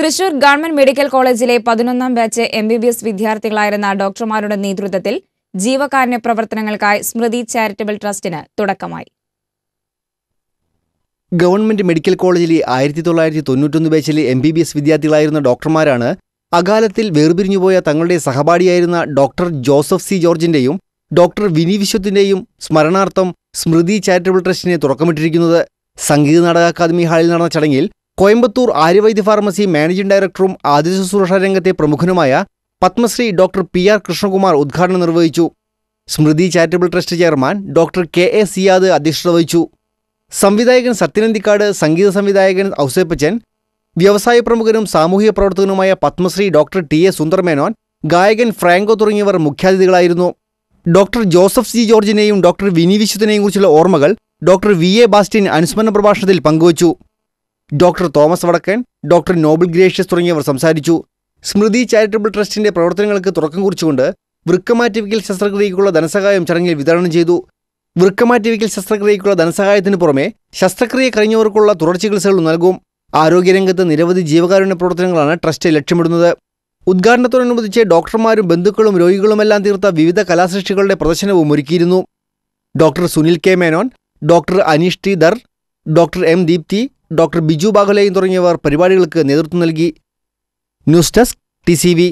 Thrissur government medical കോളേജിലെ പതിനൊന്നാം batch M B B S വിദ്യാർത്ഥികളായിരുന്ന ഡോക്ടർമാരുടെ നേതൃത്വത്തിൽ ജീവകാരുണ്യ പ്രവർത്തനങ്ങൾക്കായി സ്മൃതി ചാരിറ്റബിൾ ട്രസ്റ്റിന് തുടക്കമായി ഗവൺമെന്റ് മെഡിക്കൽ കോളേജിലെ ആയിരത്തി തൊള്ളായിരത്തി തൊണ്ണൂറ്റൊന്ന് ബാച്ചിലെ എം ബി ബി എസ് വിദ്യാർത്ഥികളായിരുന്ന ഡോക്ടർമാരാണ് അകാലത്തിൽ വേർപിരിഞ്ഞുപോയ തങ്ങളുടെ സഹപാഠിയായിരുന്ന ഡോക്ടർ ജോസഫ് സി ജോർജിന്റെയും ഡോക്ടർ വിനി വിശ്വത്തിന്റെയും സ്മരണാർത്ഥം സ്മൃതി ചാരിറ്റബിൾ ട്രസ്റ്റിനെ തുറക്കമിട്ടിരിക്കുന്നത് സംഗീത നാടക അക്കാദമി ഹാളിൽ നടന്ന ചടങ്ങിൽ കോയമ്പത്തൂർ ആര്യവൈദ്യ ഫാർമസി മാനേജിംഗ് ഡയറക്ടറും സുരക്ഷാ രംഗത്തെ പ്രമുഖനുമായ Padmashri doctor P R Krishnakumar ഉദ്ഘാടനം നിർവഹിച്ചു Smriti charitable trust chairman doctor K A Siyad അധ്യക്ഷത വഹിച്ചു സംവിധായകൻ സത്യനന്തിക്കാട് സംഗീത സംവിധായകൻ ഔസേപ്പച്ചൻ വ്യവസായ പ്രമുഖനും സാമൂഹിക പ്രവർത്തകനുമായ Padmashri doctor T A Sundar Menon ഗായകൻ ഫ്രാങ്കോ തുടങ്ങിയവർ മുഖ്യാതിഥികളായിരുന്നു ഡോക്ടർ ജോസഫ് സി ജോർജിനെയും ഡോക്ടർ വിനി വിശുദ്ധനെയും കുറിച്ചുള്ള ഓർമ്മകൾ ഡോക്ടർ വി എ ബാസ്റ്റിൻ അനുസ്മരണ പ്രഭാഷണത്തിൽ പങ്കുവച്ചു doctor Thomas Vadakkan doctor Noble Gracious തുടങ്ങിയവർ സംസാരിച്ചു സ്മൃതി ചാരിറ്റബിൾ ട്രസ്റ്റിന്റെ പ്രവർത്തനങ്ങൾക്ക് തുടക്കം കുറിച്ചുകൊണ്ട് വൃക്കമാറ്റിവിക്കൽ ശസ്ത്രക്രിയയ്ക്കുള്ള ധനസഹായം ചടങ്ങിൽ വിതരണം ചെയ്തു വൃക്കമാറ്റിവിക്കൽ ശസ്ത്രക്രിയയ്ക്കുള്ള ധനസഹായത്തിന് പുറമെ ശസ്ത്രക്രിയ കഴിഞ്ഞവർക്കുള്ള തുടർ ചികിത്സകൾ നൽകും ആരോഗ്യരംഗത്ത് നിരവധി ജീവകാരുണ്യ പ്രവർത്തനങ്ങളാണ് ട്രസ്റ്റ് ലക്ഷ്യമിടുന്നത് ഉദ്ഘാടനത്തോടനുബന്ധിച്ച് ഡോക്ടർമാരും ബന്ധുക്കളും രോഗികളുമെല്ലാം തീർത്ത വിവിധ കലാസൃഷ്ടികളുടെ പ്രദർശനവും ഒരുക്കിയിരുന്നു doctor Sunil K Menon doctor Aneesh T ദർ doctor M Deepthi doctor Biju ബാഗുലയും തുടങ്ങിയവർ പരിപാടികൾക്ക് നേതൃത്വം നൽകി ന്യൂസ് ഡെസ്ക് ടി